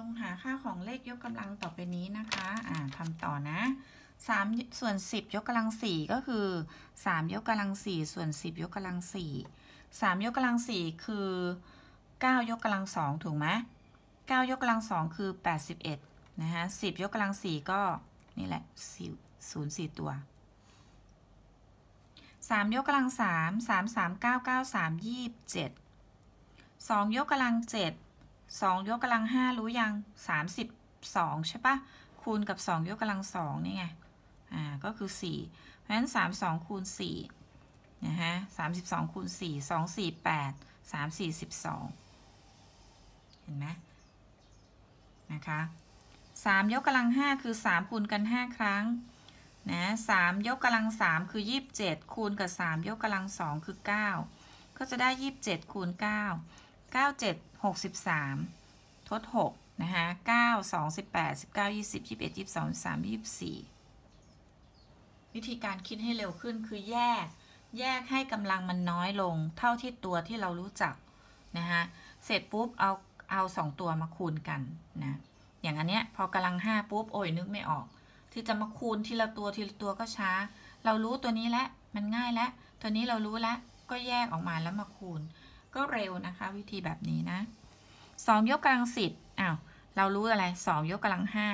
จงหาค่าของเลขยกกำลังต่อไปนี้นะคะอ่าทำต่อนะ3ส่วน10 ยกกำลัง4ก็คือ 3 ยกกำลัง4ส่วน10 ยกกำลัง4 3ยกกำลัง 4 คือ 9 ยกกำลัง2ถูกไหม9ยกกำลัง2คือ 81นะคะ10 ยกกำลัง4ก็นี่แหละ0 4 ตัว 3 ยกกำลัง 3 3 3 9 9 3 27 2 ยกกำลัง7 2 ยกกำลัง 5 รู้ยัง 32 ใช่ปะคูณกับ 2 ยกกำลัง 2 นี่ไง อ่า ก็คือ 4 เพราะฉะนั้น3 2คูณ4นะฮะ 32คูณ4 2 4 8 3 4 12เห็นไหม นะคะ 3 ยกกำลัง 5 คือ 3 คูณกัน 5 ครั้ง นะ3ยกกำลัง 3 คือ 27คูณกับ 3 ยกกำลัง 2 คือ 9 ก็จะได้ 27คูณ9 9763 ทด 6นะคะ9 2 18 19 20 21 22 23 24 วิธีการคิดให้เร็วขึ้นคือแยก แยกให้กำลังมันน้อยลงเท่าที่ตัวที่เรารู้จักนะคะเสร็จปุ๊บเอาเอา 2 ตัวมาคูณกันนะ อย่างอันเนี้ยพอกำลัง5ปุ๊บโอ้ยนึกไม่ออก ที่จะมาคูณทีละตัวทีละตัวก็ช้า เรารู้ตัวนี้แล้วมันง่ายแล้วตัวนี้เรารู้แล้วก็แยกออกมาแล้วมาคูณก็เร็วนะคะ วิธีแบบนี้นะสองยกกำลังสิบอ้าวเรารู้อะไรสองยกกำลังห้า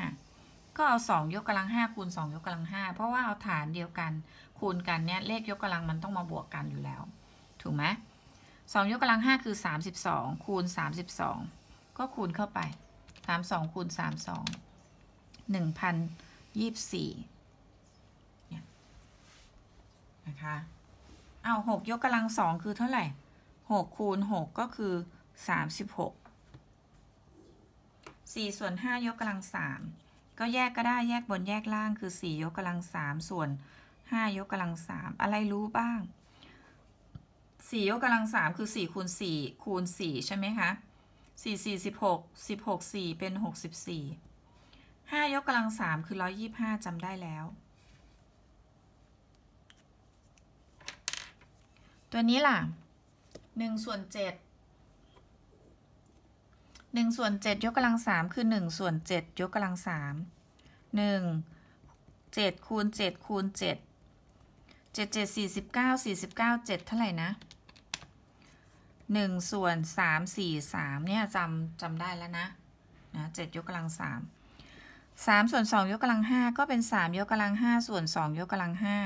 ก็เอาสองยกกำลังห้าคูณสองยกกำลังห้าเพราะว่าเอาฐานเดียวกันคูณกันเนี่ยเลขยกกำลังมันต้องมาบวกกันอยู่แล้วถูกไหมสองยกกำลังห้าคือสามสิบสองคูณสามสิบสองก็คูณเข้าไปสามสองคูณสามสองหนึ่งพันยี่สิบสี่นะคะเอาหกยกกำลังสองคือเท่าไหร่6คูณ 6 ก็คือ 36 4ส่วน5ยกกำลัง3ก็แยก ก็ได้ แยกบน แยกล่าง คือ4ยกกำลัง3ส่วน5ยกกำลัง3อะไรรู้บ้าง4ยกกำลัง3คือ4คูณ4คูณ4ใช่ไหมคะ4 4 16 16 4เป็น64 5ยกกำลัง 3 คือ 125จำได้แล้ว ตัวนี้ล่ะหนึ่งส่วนเจ็ด หนึ่งส่วนเจ็ดยกกำลังสามคือหนึ่งส่วนเจ็ดยกกำลังสาม หนึ่งเจ็ดคูณเจ็ดคูณเจ็ด เจ็ดเจ็ดสี่สิบเก้า สี่สิบเก้าเจ็ดเท่าไหร่นะ หนึ่งส่วนสามสี่สามเนี่ยจำจำได้แล้วนะนะเจ็ดยกกำลังสาม สามส่วนสองยกกำลังห้าก็เป็นสามยกกำลังห้าส่วนสองยกกำลังห้า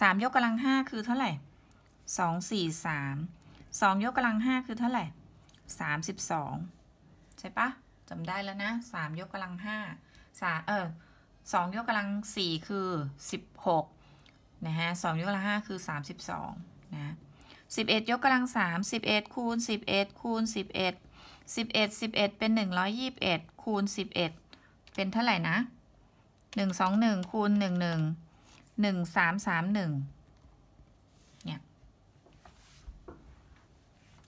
สามยกกำลังห้าคือเท่าไหร่สองสี่สามสองยกกำลังห้าคือเท่าไหร่สามสิบสองใช่ปะจำได้แล้วนะสามยกกำลังห้าสาเออสองยกกำลังสี่คือสิบหกนะฮะสองยกกำลังห้าคือสามสิบสองนะสิบเอ็ดยกกำลังสามสิบเอ็ดคูณสิบเอ็ดคูณสิบเอ็ดสิบเอ็ดสิบเอ็ดเป็นหนึ่งร้อยยี่สิบเอ็ดคูณสิบเอ็ดเป็นเท่าไหร่นะหนึ่งสองหนึ่งคูณหนึ่งหนึ่งหนึ่งสามสามหนึ่ง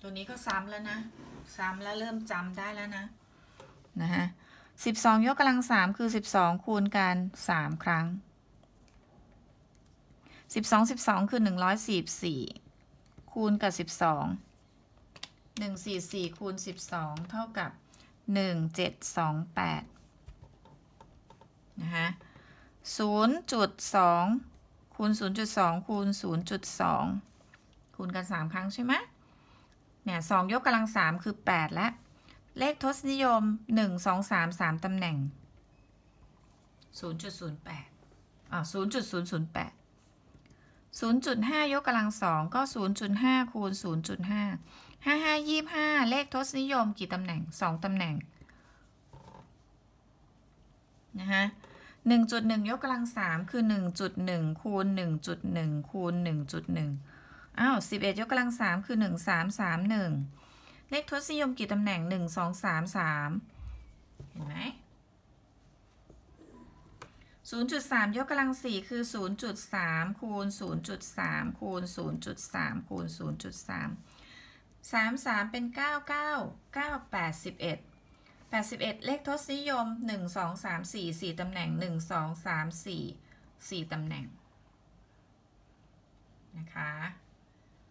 ตัวนี้ก็ซ้ำแล้วนะซ้ำแล้วเริ่มจำได้แล้วนะ นะฮะสิบสองยกกำลังสามคือสิบสองคูณกันสามครั้ง สิบสองสิบสองคือหนึ่งร้อยสี่สี่คูณกับสิบสองหนึ่งสี่สี่คูณสิบสองเท่ากับหนึ่งเจ็ดสองแปดนะฮะศูนย์จุดสองคูณศูนย์จุดสองคูณศูนย์จุดสองคูณกันสามครั้งใช่ไหมเนี่ยสองยกกำลังสามคือแปดและ เลขทศนิยมหนึ่งสองสามสามตำแหน่งศูนย์จุดศูนย์แปดอ่าศูนย์จุดศูนย์ศูนย์แปดศูนย์จุดห้ายกกำลังสองก็ศูนย์จุดห้าคูณศูนย์จุดห้าห้าห้ายี่ห้าเลขทศนิยมกี่ตำแหน่งสองตำแหน่ง นะฮะหนึ่งจุดหนึ่งยกกำลังสามคือหนึ่งจุดหนึ่งคูณหนึ่งจุดหนึ่งคูณหนึ่งจุดหนึ่งอ้าวสิบเอ็ดยกกำลังสามคือหนึ่งสามสามหนึ่งเลขทศนิยมกี่ตำแหน่งหนึ่งสองสามสามเห็นไหมศูนย์จุดสามยกกำลังสี่คือศูนย์จุดสามคูณศูนย์จุดสามคูณศูนย์จุดสามคูณศูนย์จุดสามสามสามเป็นเก้าเก้าเก้าแปดสิบเอ็ดแปดสิบเอ็ดเลขทศนิยมหนึ่งสองสามสี่สี่ตำแหน่งหนึ่งสองสามสี่สี่ตำแหน่ง นะคะ